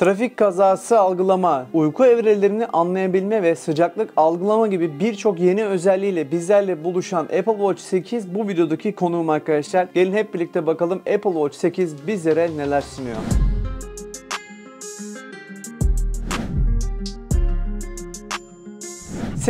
Trafik kazası algılama, uyku evrelerini anlayabilme ve sıcaklık algılama gibi birçok yeni özelliğiyle bizlerle buluşan Apple Watch 8 bu videodaki konuğum arkadaşlar. Gelin hep birlikte bakalım Apple Watch 8 bizlere neler sunuyor.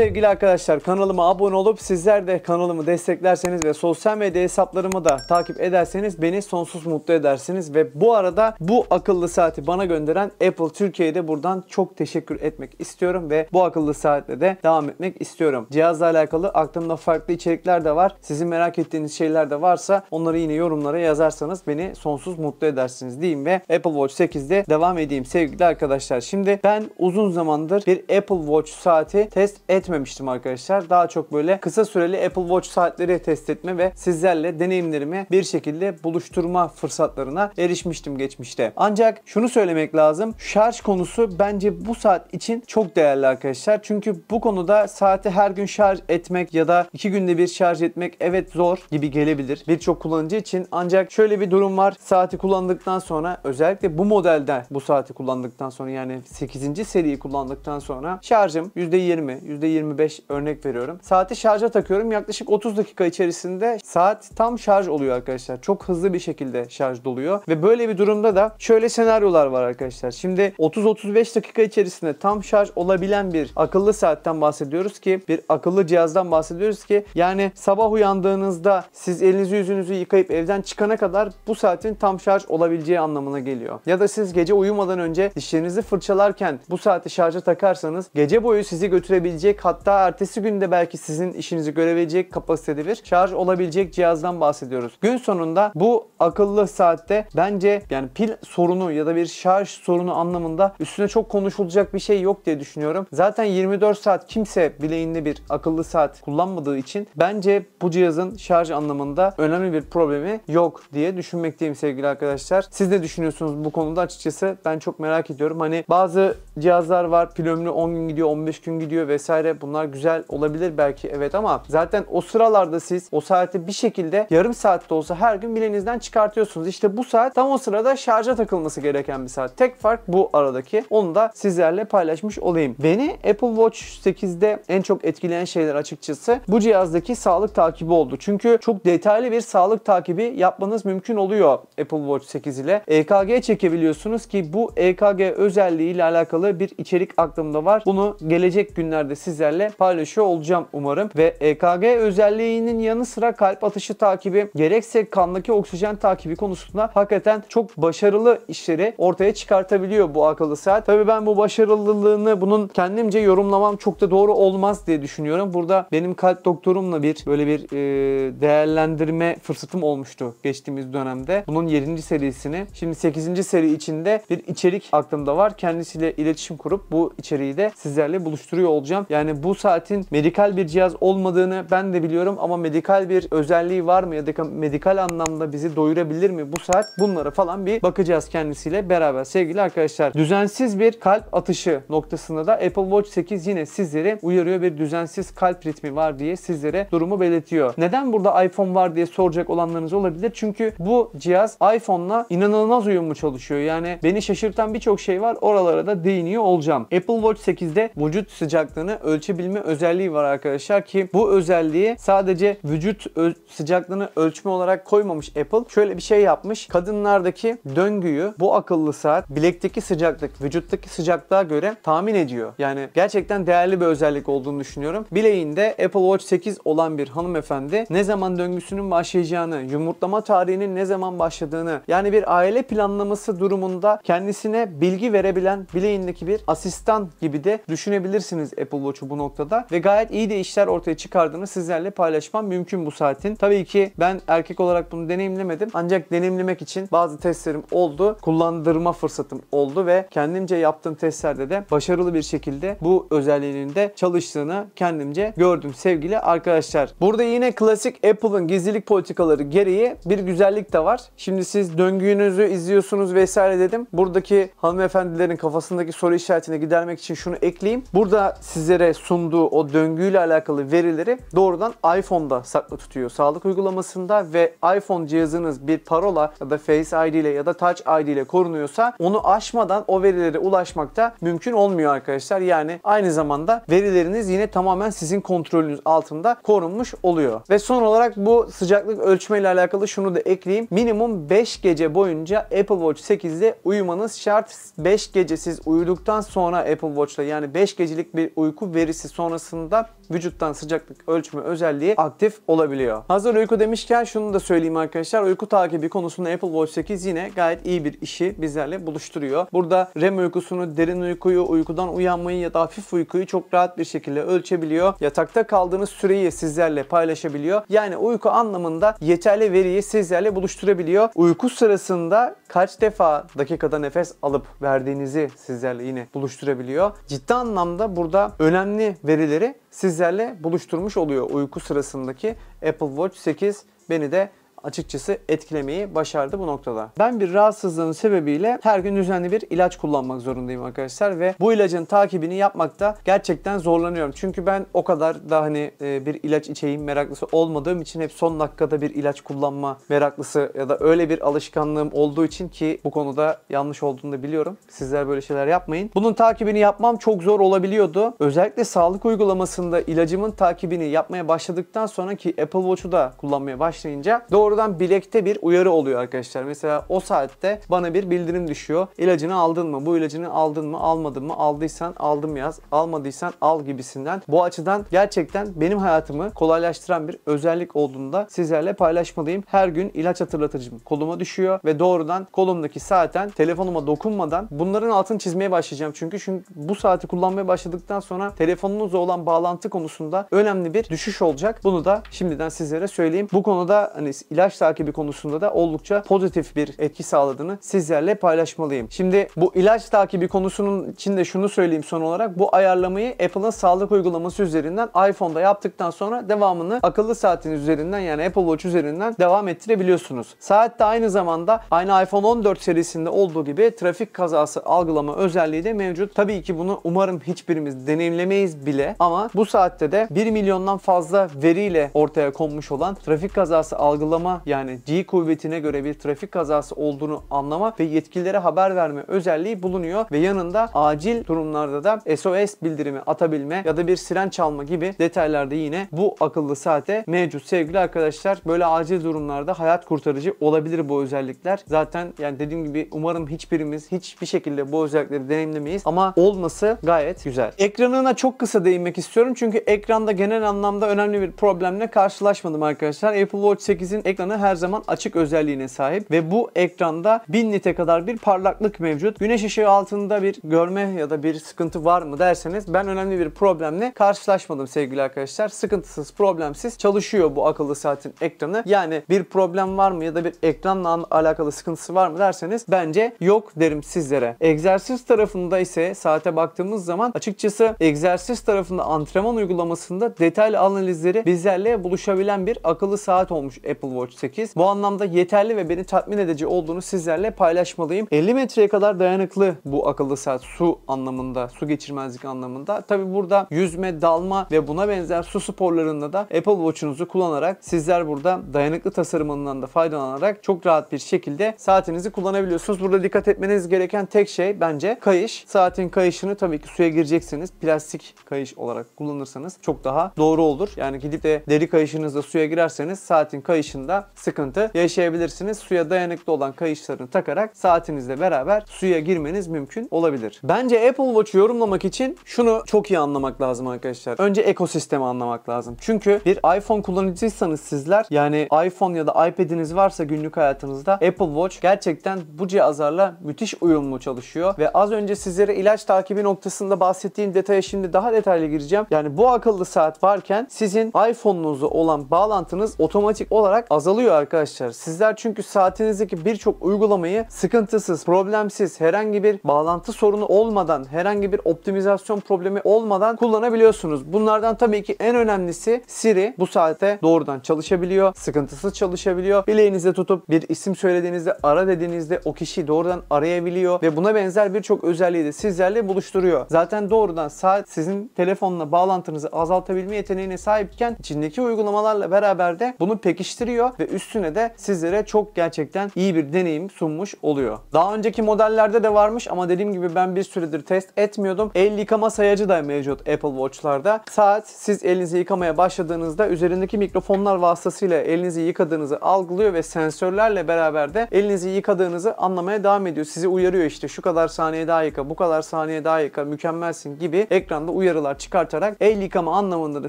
sevgili arkadaşlar kanalıma abone olup sizler de kanalımı desteklerseniz ve sosyal medya hesaplarımı da takip ederseniz beni sonsuz mutlu edersiniz. Ve bu arada bu akıllı saati bana gönderen Apple Türkiye'yi de buradan çok teşekkür etmek istiyorum ve bu akıllı saatle de devam etmek istiyorum. Cihazla alakalı aklımda farklı içerikler de var. Sizin merak ettiğiniz şeyler de varsa onları yine yorumlara yazarsanız beni sonsuz mutlu edersiniz diyeyim ve Apple Watch 8'de devam edeyim sevgili arkadaşlar. Şimdi ben uzun zamandır bir Apple Watch saati test etmedim etmemiştim arkadaşlar. Daha çok böyle kısa süreli Apple Watch saatleri test etme ve sizlerle deneyimlerimi bir şekilde buluşturma fırsatlarına erişmiştim geçmişte. Ancak şunu söylemek lazım. Şarj konusu bence bu saat için çok değerli arkadaşlar. Çünkü bu konuda saati her gün şarj etmek ya da iki günde bir şarj etmek evet zor gibi gelebilir birçok kullanıcı için. Ancak şöyle bir durum var. Saati kullandıktan sonra özellikle bu modelde bu saati kullandıktan sonra yani 8. seriyi kullandıktan sonra şarjım %20, %25 örnek veriyorum. Saati şarja takıyorum. Yaklaşık 30 dakika içerisinde saat tam şarj oluyor arkadaşlar. Çok hızlı bir şekilde şarj doluyor. Ve böyle bir durumda da şöyle senaryolar var arkadaşlar. Şimdi 30-35 dakika içerisinde tam şarj olabilen bir akıllı saatten bahsediyoruz ki bir akıllı cihazdan bahsediyoruz ki yani sabah uyandığınızda siz elinizi yüzünüzü yıkayıp evden çıkana kadar bu saatin tam şarj olabileceği anlamına geliyor. Ya da siz gece uyumadan önce dişlerinizi fırçalarken bu saati şarja takarsanız gece boyu sizi götürebilecek hatta ertesi günde belki sizin işinizi görebilecek kapasitede bir şarj olabilecek cihazdan bahsediyoruz. Gün sonunda bu akıllı saatte bence yani pil sorunu ya da bir şarj sorunu anlamında üstüne çok konuşulacak bir şey yok diye düşünüyorum. Zaten 24 saat kimse bileğinde bir akıllı saat kullanmadığı için bence bu cihazın şarj anlamında önemli bir problemi yok diye düşünmekteyim sevgili arkadaşlar. Siz ne düşünüyorsunuz bu konuda açıkçası ben çok merak ediyorum. Hani bazı cihazlar var pil ömrü 10 gün gidiyor 15 gün gidiyor vesaire vesaire bunlar güzel olabilir belki evet ama zaten o sıralarda siz o saati bir şekilde yarım saatte olsa her gün bilenizden çıkartıyorsunuz. İşte bu saat tam o sırada şarja takılması gereken bir saat. Tek fark bu aradaki. Onu da sizlerle paylaşmış olayım. Beni Apple Watch 8'de en çok etkileyen şeyler açıkçası bu cihazdaki sağlık takibi oldu. Çünkü çok detaylı bir sağlık takibi yapmanız mümkün oluyor Apple Watch 8 ile. EKG çekebiliyorsunuz ki bu EKG özelliği ile alakalı bir içerik aklımda var. Bunu gelecek günlerde size sizlerle paylaşıyor olacağım umarım. Ve EKG özelliğinin yanı sıra kalp atışı takibi gerekse kandaki oksijen takibi konusunda hakikaten çok başarılı işleri ortaya çıkartabiliyor bu akıllı saat. Tabii ben bu başarılılığını bunun kendimce yorumlamam çok da doğru olmaz diye düşünüyorum. Burada benim kalp doktorumla bir böyle bir e, değerlendirme fırsatım olmuştu geçtiğimiz dönemde. Bunun 7. serisini. Şimdi 8. seri içinde bir içerik aklımda var. Kendisiyle iletişim kurup bu içeriği de sizlerle buluşturuyor olacağım. Yani yani bu saatin medikal bir cihaz olmadığını ben de biliyorum ama medikal bir özelliği var mı ya da medikal anlamda bizi doyurabilir mi bu saat? Bunlara falan bir bakacağız kendisiyle beraber sevgili arkadaşlar. Düzensiz bir kalp atışı noktasında da Apple Watch 8 yine sizleri uyarıyor bir düzensiz kalp ritmi var diye sizlere durumu belirtiyor. Neden burada iPhone var diye soracak olanlarınız olabilir. Çünkü bu cihaz iPhone'la inanılmaz uyumlu çalışıyor. Yani beni şaşırtan birçok şey var. Oralara da değiniyor olacağım. Apple Watch 8'de vücut sıcaklığını ölçüyor ölçebilme özelliği var arkadaşlar ki bu özelliği sadece vücut sıcaklığını ölçme olarak koymamış Apple. Şöyle bir şey yapmış. Kadınlardaki döngüyü bu akıllı saat bilekteki sıcaklık, vücuttaki sıcaklığa göre tahmin ediyor. Yani gerçekten değerli bir özellik olduğunu düşünüyorum. Bileğinde Apple Watch 8 olan bir hanımefendi ne zaman döngüsünün başlayacağını, yumurtlama tarihinin ne zaman başladığını yani bir aile planlaması durumunda kendisine bilgi verebilen bileğindeki bir asistan gibi de düşünebilirsiniz Apple Watch'u bu noktada ve gayet iyi de işler ortaya çıkardığını sizlerle paylaşmam mümkün bu saatin. Tabii ki ben erkek olarak bunu deneyimlemedim ancak deneyimlemek için bazı testlerim oldu. Kullandırma fırsatım oldu ve kendimce yaptığım testlerde de başarılı bir şekilde bu özelliğinin de çalıştığını kendimce gördüm sevgili arkadaşlar. Burada yine klasik Apple'ın gizlilik politikaları gereği bir güzellik de var. Şimdi siz döngünüzü izliyorsunuz vesaire dedim. Buradaki hanımefendilerin kafasındaki soru işaretini gidermek için şunu ekleyeyim. Burada sizlere sunduğu o döngüyle alakalı verileri doğrudan iPhone'da saklı tutuyor. Sağlık uygulamasında ve iPhone cihazınız bir parola ya da Face ID ile ya da Touch ID ile korunuyorsa onu aşmadan o verilere ulaşmak da mümkün olmuyor arkadaşlar. Yani aynı zamanda verileriniz yine tamamen sizin kontrolünüz altında korunmuş oluyor. Ve son olarak bu sıcaklık ölçme ile alakalı şunu da ekleyeyim. Minimum 5 gece boyunca Apple Watch 8'de uyumanız şart. 5 gece siz uyuduktan sonra Apple Watch'la yani 5 gecelik bir uyku verisi sonrasında vücuttan sıcaklık ölçme özelliği aktif olabiliyor. Hazır uyku demişken şunu da söyleyeyim arkadaşlar. Uyku takibi konusunda Apple Watch 8 yine gayet iyi bir işi bizlerle buluşturuyor. Burada REM uykusunu, derin uykuyu, uykudan uyanmayı ya da hafif uykuyu çok rahat bir şekilde ölçebiliyor. Yatakta kaldığınız süreyi sizlerle paylaşabiliyor. Yani uyku anlamında yeterli veriyi sizlerle buluşturabiliyor. Uyku sırasında kaç defa dakikada nefes alıp verdiğinizi sizlerle yine buluşturabiliyor. Ciddi anlamda burada önemli verileri sizlerle buluşturmuş oluyor uyku sırasındaki Apple Watch 8 beni de açıkçası etkilemeyi başardı bu noktada. Ben bir rahatsızlığın sebebiyle her gün düzenli bir ilaç kullanmak zorundayım arkadaşlar ve bu ilacın takibini yapmakta gerçekten zorlanıyorum. Çünkü ben o kadar da hani e, bir ilaç içeyim meraklısı olmadığım için hep son dakikada bir ilaç kullanma meraklısı ya da öyle bir alışkanlığım olduğu için ki bu konuda yanlış olduğunu da biliyorum. Sizler böyle şeyler yapmayın. Bunun takibini yapmam çok zor olabiliyordu. Özellikle sağlık uygulamasında ilacımın takibini yapmaya başladıktan sonra ki Apple Watch'u da kullanmaya başlayınca doğru doğrudan bilekte bir uyarı oluyor arkadaşlar. Mesela o saatte bana bir bildirim düşüyor. İlacını aldın mı? Bu ilacını aldın mı? Almadın mı? Aldıysan aldım yaz. Almadıysan al gibisinden. Bu açıdan gerçekten benim hayatımı kolaylaştıran bir özellik olduğunda sizlerle paylaşmalıyım. Her gün ilaç hatırlatıcım koluma düşüyor ve doğrudan kolumdaki saatten telefonuma dokunmadan bunların altını çizmeye başlayacağım. Çünkü çünkü bu saati kullanmaya başladıktan sonra telefonunuzla olan bağlantı konusunda önemli bir düşüş olacak. Bunu da şimdiden sizlere söyleyeyim. Bu konuda hani ilaç ilaç takibi konusunda da oldukça pozitif bir etki sağladığını sizlerle paylaşmalıyım. Şimdi bu ilaç takibi konusunun içinde şunu söyleyeyim son olarak. Bu ayarlamayı Apple'ın sağlık uygulaması üzerinden iPhone'da yaptıktan sonra devamını akıllı saatin üzerinden yani Apple Watch üzerinden devam ettirebiliyorsunuz. Saat de aynı zamanda aynı iPhone 14 serisinde olduğu gibi trafik kazası algılama özelliği de mevcut. Tabii ki bunu umarım hiçbirimiz deneyimlemeyiz bile ama bu saatte de 1 milyondan fazla veriyle ortaya konmuş olan trafik kazası algılama anlama yani G kuvvetine göre bir trafik kazası olduğunu anlama ve yetkililere haber verme özelliği bulunuyor ve yanında acil durumlarda da SOS bildirimi atabilme ya da bir siren çalma gibi detaylarda yine bu akıllı saate mevcut sevgili arkadaşlar. Böyle acil durumlarda hayat kurtarıcı olabilir bu özellikler. Zaten yani dediğim gibi umarım hiçbirimiz hiçbir şekilde bu özellikleri deneyimlemeyiz ama olması gayet güzel. Ekranına çok kısa değinmek istiyorum çünkü ekranda genel anlamda önemli bir problemle karşılaşmadım arkadaşlar. Apple Watch 8'in ekran ekranı her zaman açık özelliğine sahip ve bu ekranda 1000 nite kadar bir parlaklık mevcut. Güneş ışığı altında bir görme ya da bir sıkıntı var mı derseniz ben önemli bir problemle karşılaşmadım sevgili arkadaşlar. Sıkıntısız, problemsiz çalışıyor bu akıllı saatin ekranı. Yani bir problem var mı ya da bir ekranla alakalı sıkıntısı var mı derseniz bence yok derim sizlere. Egzersiz tarafında ise saate baktığımız zaman açıkçası egzersiz tarafında antrenman uygulamasında detaylı analizleri bizlerle buluşabilen bir akıllı saat olmuş Apple Watch Watch Bu anlamda yeterli ve beni tatmin edici olduğunu sizlerle paylaşmalıyım. 50 metreye kadar dayanıklı bu akıllı saat su anlamında, su geçirmezlik anlamında. Tabi burada yüzme, dalma ve buna benzer su sporlarında da Apple Watch'unuzu kullanarak sizler burada dayanıklı tasarımından da faydalanarak çok rahat bir şekilde saatinizi kullanabiliyorsunuz. Burada dikkat etmeniz gereken tek şey bence kayış. Saatin kayışını tabii ki suya gireceksiniz. Plastik kayış olarak kullanırsanız çok daha doğru olur. Yani gidip de deri kayışınızla suya girerseniz saatin kayışında sıkıntı yaşayabilirsiniz. Suya dayanıklı olan kayışlarını takarak saatinizle beraber suya girmeniz mümkün olabilir. Bence Apple Watch'u yorumlamak için şunu çok iyi anlamak lazım arkadaşlar. Önce ekosistemi anlamak lazım. Çünkü bir iPhone kullanıcıysanız sizler yani iPhone ya da iPad'iniz varsa günlük hayatınızda Apple Watch gerçekten bu cihazlarla müthiş uyumlu çalışıyor ve az önce sizlere ilaç takibi noktasında bahsettiğim detaya şimdi daha detaylı gireceğim. Yani bu akıllı saat varken sizin iPhone'unuzu olan bağlantınız otomatik olarak az azalıyor arkadaşlar. Sizler çünkü saatinizdeki birçok uygulamayı sıkıntısız, problemsiz, herhangi bir bağlantı sorunu olmadan, herhangi bir optimizasyon problemi olmadan kullanabiliyorsunuz. Bunlardan tabii ki en önemlisi Siri bu saate doğrudan çalışabiliyor, sıkıntısız çalışabiliyor. Bileğinizde tutup bir isim söylediğinizde, ara dediğinizde o kişiyi doğrudan arayabiliyor ve buna benzer birçok özelliği de sizlerle buluşturuyor. Zaten doğrudan saat sizin telefonla bağlantınızı azaltabilme yeteneğine sahipken içindeki uygulamalarla beraber de bunu pekiştiriyor oluyor ve üstüne de sizlere çok gerçekten iyi bir deneyim sunmuş oluyor. Daha önceki modellerde de varmış ama dediğim gibi ben bir süredir test etmiyordum. El yıkama sayacı da mevcut Apple Watch'larda. Saat siz elinizi yıkamaya başladığınızda üzerindeki mikrofonlar vasıtasıyla elinizi yıkadığınızı algılıyor ve sensörlerle beraber de elinizi yıkadığınızı anlamaya devam ediyor. Sizi uyarıyor işte şu kadar saniye daha yıka, bu kadar saniye daha yıka, mükemmelsin gibi ekranda uyarılar çıkartarak el yıkama anlamında da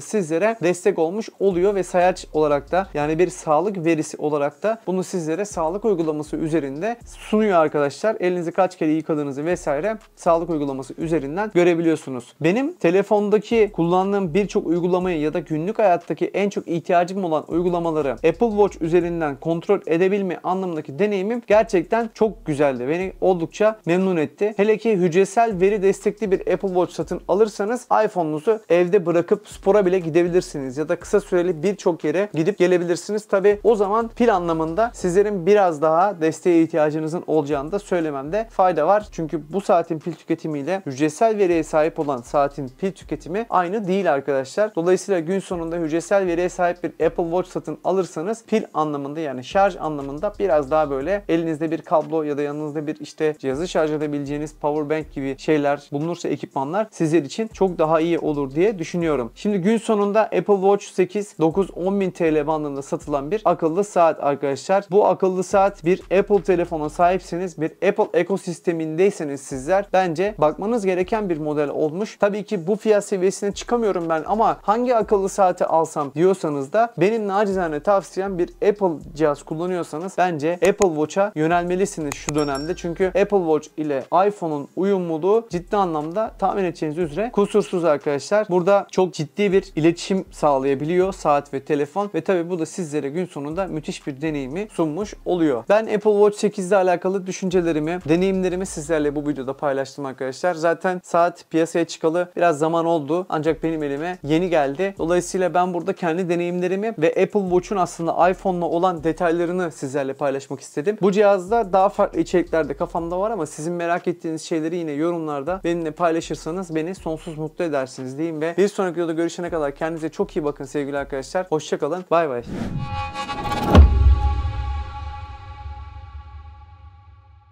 sizlere destek olmuş oluyor ve sayaç olarak da yani bir sağlık sağlık verisi olarak da bunu sizlere sağlık uygulaması üzerinde sunuyor arkadaşlar. Elinizi kaç kere yıkadığınızı vesaire sağlık uygulaması üzerinden görebiliyorsunuz. Benim telefondaki kullandığım birçok uygulamayı ya da günlük hayattaki en çok ihtiyacım olan uygulamaları Apple Watch üzerinden kontrol edebilme anlamındaki deneyimim gerçekten çok güzeldi. Beni oldukça memnun etti. Hele ki hücresel veri destekli bir Apple Watch satın alırsanız iPhone'unuzu evde bırakıp spora bile gidebilirsiniz ya da kısa süreli birçok yere gidip gelebilirsiniz. Tabi o zaman pil anlamında sizlerin biraz daha desteğe ihtiyacınızın olacağını da söylememde fayda var. Çünkü bu saatin pil tüketimiyle hücresel veriye sahip olan saatin pil tüketimi aynı değil arkadaşlar. Dolayısıyla gün sonunda hücresel veriye sahip bir Apple Watch satın alırsanız pil anlamında yani şarj anlamında biraz daha böyle elinizde bir kablo ya da yanınızda bir işte cihazı şarj edebileceğiniz power bank gibi şeyler bulunursa ekipmanlar sizler için çok daha iyi olur diye düşünüyorum. Şimdi gün sonunda Apple Watch 8, 9, 10 bin TL bandında satılan bir akıllı saat arkadaşlar. Bu akıllı saat bir Apple telefona sahipseniz, bir Apple ekosistemindeyseniz sizler bence bakmanız gereken bir model olmuş. Tabii ki bu fiyat seviyesine çıkamıyorum ben ama hangi akıllı saati alsam diyorsanız da benim nacizane tavsiyem bir Apple cihaz kullanıyorsanız bence Apple Watch'a yönelmelisiniz şu dönemde. Çünkü Apple Watch ile iPhone'un uyumluluğu ciddi anlamda tahmin edeceğiniz üzere kusursuz arkadaşlar. Burada çok ciddi bir iletişim sağlayabiliyor saat ve telefon ve tabii bu da sizlere gün sonu sonunda müthiş bir deneyimi sunmuş oluyor. Ben Apple Watch 8 ile alakalı düşüncelerimi, deneyimlerimi sizlerle bu videoda paylaştım arkadaşlar. Zaten saat piyasaya çıkalı biraz zaman oldu ancak benim elime yeni geldi. Dolayısıyla ben burada kendi deneyimlerimi ve Apple Watch'un aslında iPhone'la olan detaylarını sizlerle paylaşmak istedim. Bu cihazda daha farklı içerikler de kafamda var ama sizin merak ettiğiniz şeyleri yine yorumlarda benimle paylaşırsanız beni sonsuz mutlu edersiniz diyeyim ve bir sonraki videoda görüşene kadar kendinize çok iyi bakın sevgili arkadaşlar. Hoşçakalın. Bay bay. Thank you.